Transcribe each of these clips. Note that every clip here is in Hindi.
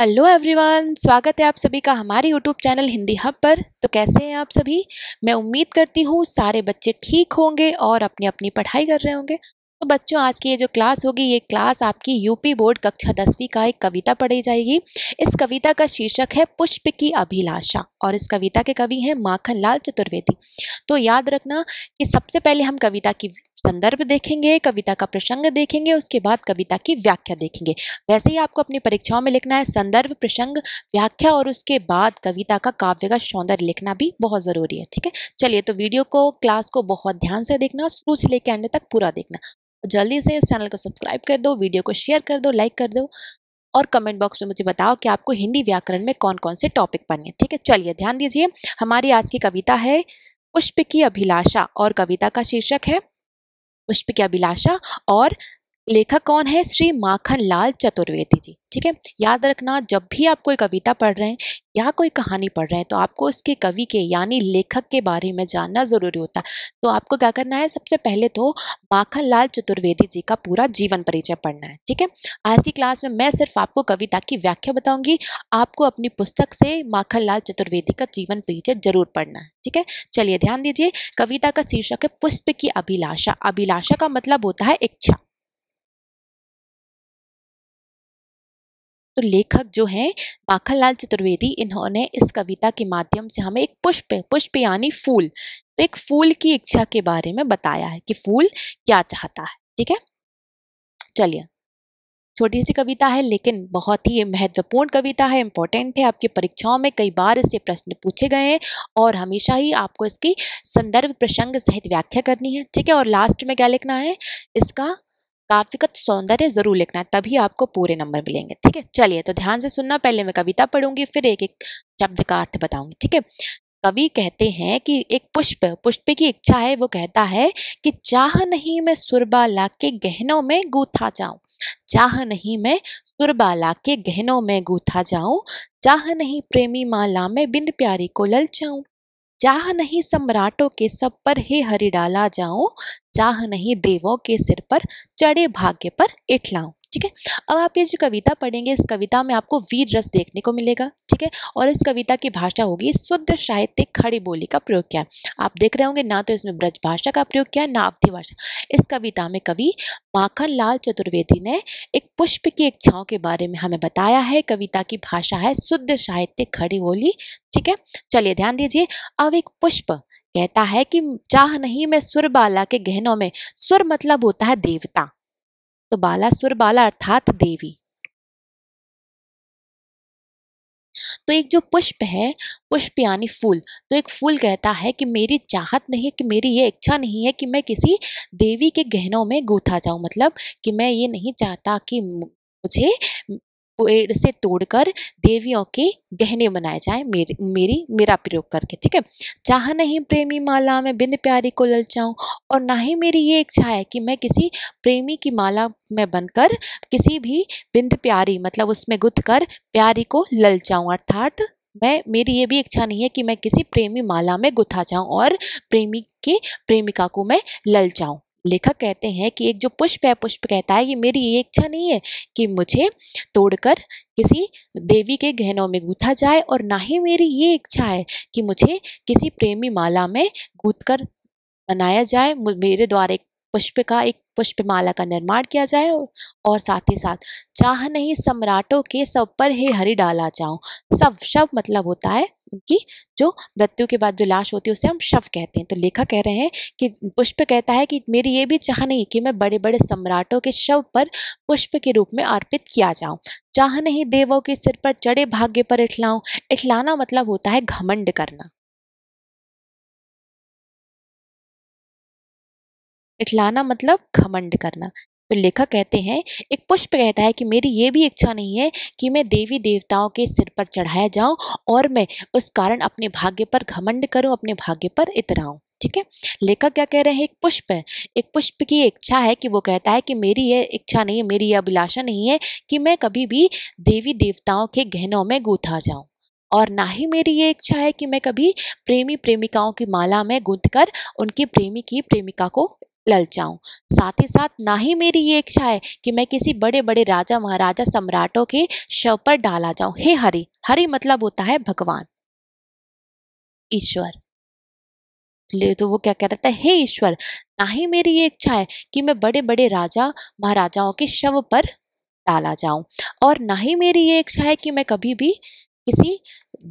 हेलो एवरीवन स्वागत है आप सभी का हमारे यूट्यूब चैनल हिंदी हब पर तो कैसे हैं आप सभी मैं उम्मीद करती हूँ सारे बच्चे ठीक होंगे और अपनी अपनी पढ़ाई कर रहे होंगे तो बच्चों आज की ये जो क्लास होगी ये क्लास आपकी यूपी बोर्ड कक्षा दसवीं का एक कविता पढ़ी जाएगी इस कविता का शीर्षक है पुष्प की अभिलाषा और इस कविता के कवि हैं माखन लाल चतुर्वेदी तो याद रखना कि सबसे पहले हम कविता की संदर्भ देखेंगे कविता का प्रसंग देखेंगे उसके बाद कविता की व्याख्या देखेंगे वैसे ही आपको अपनी परीक्षाओं में लिखना है संदर्भ प्रसंग व्याख्या और उसके बाद कविता का काव्य का सौंदर्य लिखना भी बहुत ज़रूरी है ठीक है चलिए तो वीडियो को क्लास को बहुत ध्यान से देखना शुरू से लेकर आने तक पूरा देखना जल्दी से इस चैनल को सब्सक्राइब कर दो वीडियो को शेयर कर दो लाइक कर दो और कमेंट बॉक्स में मुझे बताओ कि आपको हिंदी व्याकरण में कौन कौन से टॉपिक पढ़ने ठीक है चलिए ध्यान दीजिए हमारी आज की कविता है पुष्प की अभिलाषा और कविता का शीर्षक है पुष्प की अभिलाषा और लेखक कौन है श्री माखन लाल चतुर्वेदी जी ठीक है याद रखना जब भी आप कोई कविता पढ़ रहे हैं या कोई कहानी पढ़ रहे हैं तो आपको उसके कवि के यानी लेखक के बारे में जानना ज़रूरी होता है तो आपको क्या करना है सबसे पहले तो माखन लाल चतुर्वेदी जी का पूरा जीवन परिचय पढ़ना है ठीक है आज की क्लास में मैं सिर्फ आपको कविता की व्याख्या बताऊंगी आपको अपनी पुस्तक से माखन लाल चतुर्वेदी का जीवन परिचय जरूर पढ़ना है ठीक है चलिए ध्यान दीजिए कविता का शीर्षक है पुष्प की अभिलाषा अभिलाषा का मतलब होता है इच्छा तो लेखक जो हैं माखनलाल चतुर्वेदी इन्होंने इस कविता के माध्यम से हमें एक पुष्प पुष्प यानी फूल तो एक फूल की इच्छा के बारे में बताया है कि फूल क्या चाहता है ठीक है चलिए छोटी सी कविता है लेकिन बहुत ही महत्वपूर्ण कविता है इंपॉर्टेंट है आपकी परीक्षाओं में कई बार इससे प्रश्न पूछे गए हैं और हमेशा ही आपको इसकी संदर्भ प्रसंग सहित व्याख्या करनी है ठीक है और लास्ट में क्या लिखना है इसका काव्यगत सौंदर्य जरूर लिखना है तभी आपको पूरे नंबर मिलेंगे ठीक है चलिए तो ध्यान से सुनना पहले मैं कविता पढ़ूंगी फिर एक एक शब्द का अर्थ बताऊंगी ठीक है कवि कहते हैं कि एक पुष्प पुष्प की इच्छा है वो कहता है कि चाह नहीं मैं सुरबा ला के गहनों में गूथा जाऊं चाह नहीं मैं सुरबा ला के गहनों में गूथा जाऊं चाह नहीं प्रेमी माला में बिंद प्यारी को ललचाऊं चाह नहीं सम्राटों के सब पर हे हरि डाला जाऊं चाह नहीं देवों के सिर पर चढ़े भाग्य पर इठलाऊं ठीक है अब आप ये जो कविता पढ़ेंगे इस कविता में आपको वीर रस देखने को मिलेगा ठीक है और इस कविता की भाषा होगी शुद्ध साहित्य खड़ी बोली का प्रयोग किया है आप देख रहे होंगे ना तो इसमें ब्रज भाषा का प्रयोग किया ना अवधि भाषा इस कविता में कवि माखन लाल चतुर्वेदी ने एक पुष्प की इच्छाओं के बारे में हमें बताया है कविता की भाषा है शुद्ध साहित्य खड़ी बोली ठीक है चलिए ध्यान दीजिए अब एक पुष्प कहता है कि चाह नहीं मैं सुर बाला के गहनों में सुर मतलब होता है देवता तो बाला सुर बाला अर्थात देवी तो एक जो पुष्प है पुष्प यानी फूल तो एक फूल कहता है कि मेरी चाहत नहीं है कि मेरी ये इच्छा नहीं है कि मैं किसी देवी के गहनों में गूथा जाऊं मतलब कि मैं ये नहीं चाहता कि मुझे पेड़ से तोड़कर देवियों के गहने बनाए जाए मेरी मेरी मेरा प्रयोग करके ठीक है चाह नहीं प्रेमी माला मैं बिन प्यारी को ललचाऊं और ना ही मेरी ये इच्छा है कि मैं किसी प्रेमी की माला में बनकर किसी भी बिंद प्यारी मतलब उसमें गुथ कर प्यारी को ललचाऊं अर्थात मैं मेरी ये भी इच्छा नहीं है कि मैं किसी प्रेमी माला में गुथा जाऊं और प्रेमी के प्रेमिका को मैं ललचाऊं लेखक कहते हैं कि एक जो पुष्प है पुष्प कहता है ये मेरी ये इच्छा नहीं है कि मुझे तोड़कर किसी देवी के गहनों में गूथा जाए और ना ही मेरी ये इच्छा है कि मुझे किसी प्रेमी माला में गूथ कर बनाया जाए मेरे द्वारा एक पुष्प का एक पुष्पमाला का निर्माण किया जाए और साथ ही साथ चाह नहीं सम्राटों के सब पर ही हरी डाला जाऊं सब शव मतलब होता है कि जो मृत्यु के बाद जो लाश होती है उसे हम शव कहते हैं तो लेखक कह रहे हैं कि पुष्प कहता है कि मेरी ये भी चाह नहीं कि मैं बड़े बड़े सम्राटों के शव पर पुष्प के रूप में अर्पित किया जाऊं चाह नहीं देवों के सिर पर चढ़े भाग्य पर इठलाऊं इठलाना मतलब होता है घमंड करना इटलाना मतलब घमंड करना तो लेखक कहते हैं एक पुष्प कहता है कि मेरी ये भी इच्छा नहीं है कि मैं देवी देवताओं के सिर पर चढ़ाया जाऊं और मैं उस कारण अपने भाग्य पर घमंड करूं अपने भाग्य पर इतराऊं ठीक है लेखक क्या कह रहे हैं एक पुष्प है एक पुष्प की इच्छा है कि वो कहता है कि मेरी ये इच्छा नहीं है मेरी ये अभिलाषा नहीं है कि मैं कभी भी देवी देवताओं के गहनों में गूंथा जाऊं और ना ही मेरी ये इच्छा है कि मैं कभी प्रेमी प्रेमिकाओं की माला में गूंथ कर उनकी प्रेमी की प्रेमिका को ललचाऊं साथ ही साथ ना ही मेरी ये इच्छा है कि मैं किसी बड़े बड़े राजा महाराजा सम्राटों के शव पर डाला जाऊं हे हरि हरि मतलब होता है भगवान ईश्वर ले तो वो क्या कह रहा था हे ईश्वर ना ही मेरी ये इच्छा है कि मैं बड़े बड़े राजा महाराजाओं के शव पर डाला जाऊं और ना ही मेरी ये इच्छा है कि मैं कभी भी किसी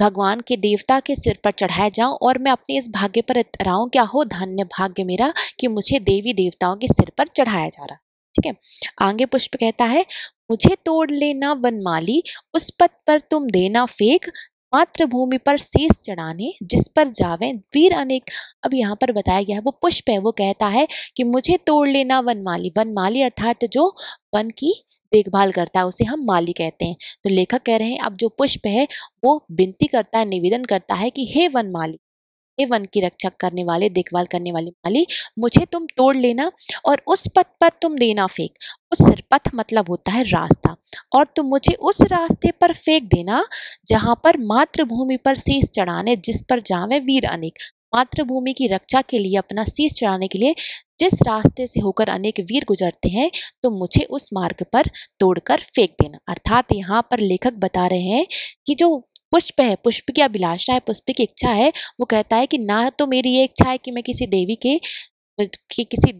भगवान के देवता के सिर पर चढ़ाया जाऊं और मैं अपने इस भाग्य पर इतराऊं क्या हो धन्य भाग्य मेरा कि मुझे देवी देवताओं के सिर पर चढ़ाया जा रहा ठीक है आगे पुष्प कहता है मुझे तोड़ लेना वनमाली उस पद पर तुम देना फेक मातृभूमि पर शेष चढ़ाने जिस पर जावे वीर अनेक अब यहाँ पर बताया गया है वो पुष्प है वो कहता है कि मुझे तोड़ लेना वनमाली वनमाली अर्थात जो वन की देखभाल करता है उसे हम माली कहते हैं तो लेखक कह रहे हैं अब जो पुष्प है वो विनती करता है निवेदन करता है कि हे वन माली हे वन की रक्षा करने वाले देखभाल करने वाले माली मुझे तुम तोड़ लेना और उस पथ पर तुम देना फेंक उस पथ मतलब होता है रास्ता और तुम मुझे उस रास्ते पर फेंक देना जहाँ पर मातृभूमि पर शीस चढ़ाने जिस पर जावे वीर अनेक मातृभूमि की रक्षा के लिए अपना शीश चढ़ाने के लिए जिस रास्ते से होकर अनेक वीर गुजरते हैं तो मुझे उस मार्ग पर तोड़कर फेंक देना अर्थात यहाँ पर लेखक बता रहे हैं कि जो पुष्प है पुष्प की अभिलाषा है पुष्प की इच्छा है वो कहता है कि ना तो मेरी ये इच्छा है कि मैं किसी देवी के कि किसी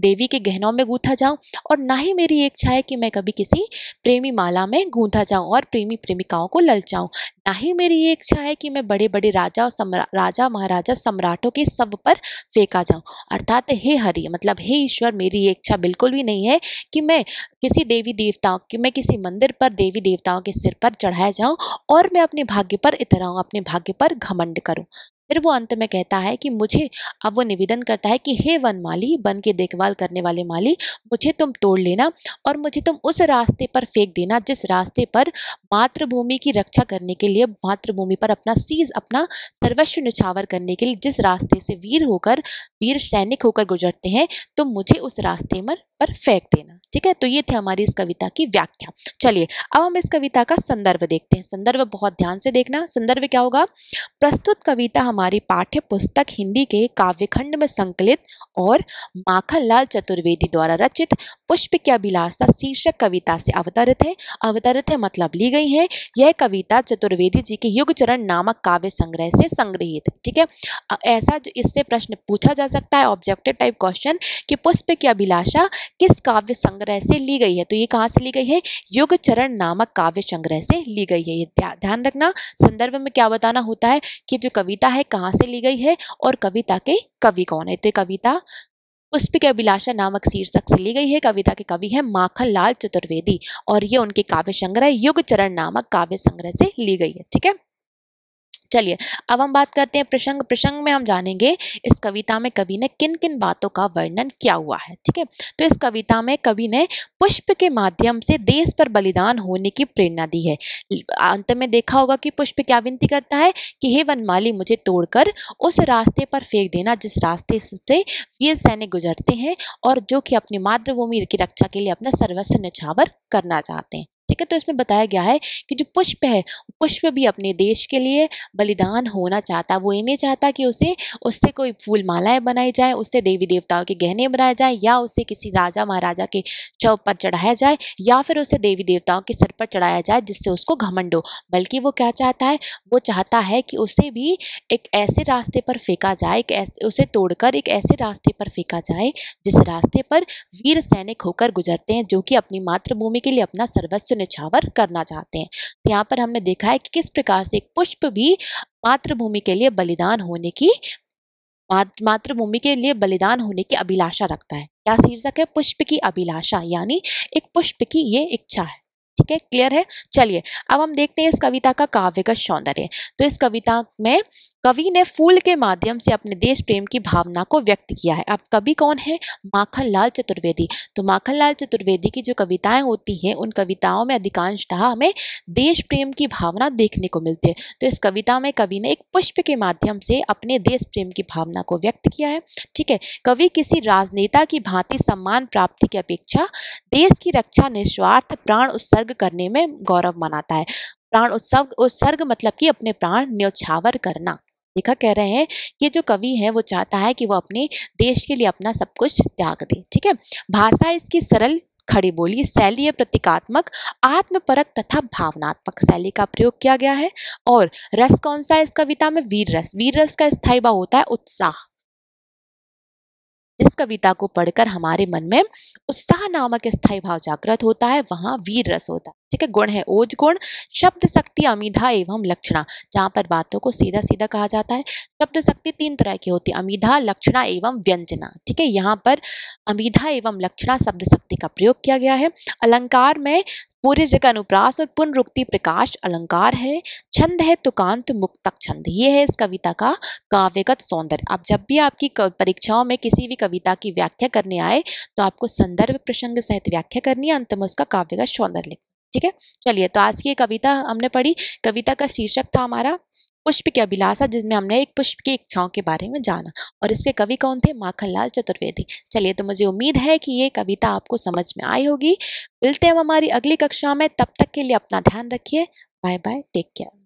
देवी के गहनों में गूंथा जाऊं और ना ही मेरी इच्छा है कि मैं कभी किसी प्रेमी माला में गूंथा जाऊं और प्रेमी प्रेमिकाओं को ललचाऊं ना ही मेरी ये इच्छा है कि मैं बड़े बड़े राजा और सम्रा राजा महाराजा सम्राटों के सब पर फेंका जाऊं अर्थात हे हरि मतलब हे ईश्वर मेरी ये इच्छा बिल्कुल भी नहीं है कि मैं किसी देवी देवताओं कि मैं किसी मंदिर पर देवी देवताओं के सिर पर चढ़ाया जाऊँ और मैं अपने भाग्य पर इतराऊँ अपने भाग्य पर घमंड करूँ फिर वो अंत में कहता है कि मुझे अब वो निवेदन करता है कि हे वन माली वन के देखभाल करने वाले माली मुझे तुम तोड़ लेना और मुझे तुम उस रास्ते पर फेंक देना जिस रास्ते पर मातृभूमि की रक्षा करने के लिए मातृभूमि पर अपना सीज अपना सर्वस्व निछावर करने के लिए जिस रास्ते से वीर होकर वीर सैनिक होकर गुजरते हैं तुम मुझे उस रास्ते पर पर फेंक देना ठीक है तो ये थे हमारी इस कविता की व्याख्या चलिए अब हम इस कविता का संदर्भ देखते हैं संदर्भ बहुत ध्यान से देखना संदर्भ क्या होगा प्रस्तुत कविता हम हमारी पाठ्य पुस्तक हिंदी के काव्यखंड में संकलित और माखनलाल चतुर्वेदी द्वारा रचित पुष्प की अभिलाषा शीर्षक कविता से अवतरित है अवतरित है मतलब ली गई है यह कविता चतुर्वेदी जी के युगचरण नामक काव्य संग्रह से संग्रहित ठीक है ऐसा जो इससे प्रश्न पूछा जा सकता है ऑब्जेक्टिव टाइप क्वेश्चन कि पुष्प की अभिलाषा किस काव्य संग्रह से ली गई है तो ये कहाँ से ली गई है युग चरण नामक काव्य संग्रह से ली गई है ये ध्यान रखना संदर्भ में क्या बताना होता है कि जो कविता है कहाँ से ली गई है और कविता के कवि कौन है तो कविता पुष्प के अभिलाषा नामक शीर्षक से ली गई है कविता के कवि हैं माखन लाल चतुर्वेदी और ये उनके काव्य संग्रह युग चरण नामक काव्य संग्रह से ली गई है ठीक है चलिए अब हम बात करते हैं प्रसंग प्रसंग में हम जानेंगे इस कविता में कवि ने किन किन बातों का वर्णन किया हुआ है ठीक है तो इस कविता में कवि ने पुष्प के माध्यम से देश पर बलिदान होने की प्रेरणा दी है अंत में देखा होगा कि पुष्प क्या विनती करता है कि हे वनमाली मुझे तोड़कर उस रास्ते पर फेंक देना जिस रास्ते से वीर सैनिक गुजरते हैं और जो कि अपनी मातृभूमि की रक्षा के लिए अपना सर्वस्व निछावर करना चाहते हैं ठीक है तो इसमें बताया गया है कि जो पुष्प है पुष्प भी अपने देश के लिए बलिदान होना चाहता वो ये नहीं चाहता कि उसे उससे कोई फूल मालाएं बनाई जाए उससे देवी देवताओं के गहने बनाए जाए या उसे किसी राजा महाराजा के चौ पर चढ़ाया जाए या फिर उसे देवी देवताओं के सर पर चढ़ाया जाए जिससे उसको घमंड हो बल्कि वो क्या चाहता है वो चाहता है कि उसे भी एक ऐसे रास्ते पर फेंका जाए एक ऐसे उसे तोड़कर एक ऐसे रास्ते पर फेंका जाए जिस रास्ते पर वीर सैनिक होकर गुजरते हैं जो कि अपनी मातृभूमि के लिए अपना सर्वस्व से निछावर करना चाहते हैं तो यहाँ पर हमने देखा है कि किस प्रकार से एक पुष्प भी मातृभूमि के लिए बलिदान होने की मातृभूमि के लिए बलिदान होने की अभिलाषा रखता है क्या शीर्षक है पुष्प की अभिलाषा यानी एक पुष्प की ये इच्छा है ठीक है क्लियर है चलिए अब हम देखते हैं इस कविता का काव्य का सौंदर्य तो इस कविता में कवि ने फूल के माध्यम से अपने देश प्रेम की भावना को व्यक्त किया है अब कवि कौन है माखन लाल चतुर्वेदी तो माखन लाल चतुर्वेदी की जो कविताएं होती हैं उन कविताओं में अधिकांशतः हमें देश प्रेम की भावना देखने को मिलती है तो इस कविता में कवि ने एक पुष्प के माध्यम से अपने देश प्रेम की भावना को व्यक्त किया है ठीक है कवि किसी राजनेता की भांति सम्मान प्राप्ति की अपेक्षा देश की रक्षा निस्वार्थ प्राण उत्सर्ग उत्सर्ग करने में गौरव मनाता है प्राण उत्सव उत्सर्ग मतलब कि अपने प्राण न्योछावर करना देखा कह रहे हैं कि जो कवि है वो चाहता है कि वो अपने देश के लिए अपना सब कुछ त्याग दे ठीक है भाषा इसकी सरल खड़ी बोली शैली प्रतीकात्मक आत्मपरक तथा भावनात्मक शैली का प्रयोग किया गया है और रस कौन सा है इस कविता में वीर रस वीर रस का स्थायी भाव होता है उत्साह जिस कविता को पढ़कर हमारे मन में उत्साह नामक स्थायी भाव जागृत होता है वहाँ वीर रस होता है ठीक है गुण है ओज गुण शब्द शक्ति अमीधा एवं लक्षणा जहाँ पर बातों को सीधा सीधा कहा जाता है शब्द शक्ति तीन तरह की होती है अमीधा लक्षणा एवं व्यंजना ठीक है यहाँ पर अमीधा एवं लक्षणा शब्द शक्ति का प्रयोग किया गया है अलंकार में पूरी जगह अनुप्रास और पुनरुक्ति प्रकाश अलंकार है छंद है तुकांत मुक्तक छंद ये है इस कविता का काव्यगत सौंदर्य अब जब भी आपकी परीक्षाओं में किसी भी कविता की व्याख्या करने आए तो आपको संदर्भ प्रसंग सहित व्याख्या करनी है अंत में उसका काव्यगत सौंदर्य लिखना ठीक है चलिए तो आज की कविता हमने पढ़ी कविता का शीर्षक था हमारा पुष्प की अभिलाषा जिसमें हमने एक पुष्प की इच्छाओं के बारे में जाना और इसके कवि कौन थे माखनलाल चतुर्वेदी चलिए तो मुझे उम्मीद है कि ये कविता आपको समझ में आई होगी मिलते हैं हमारी अगली कक्षा में तब तक के लिए अपना ध्यान रखिए बाय बाय टेक केयर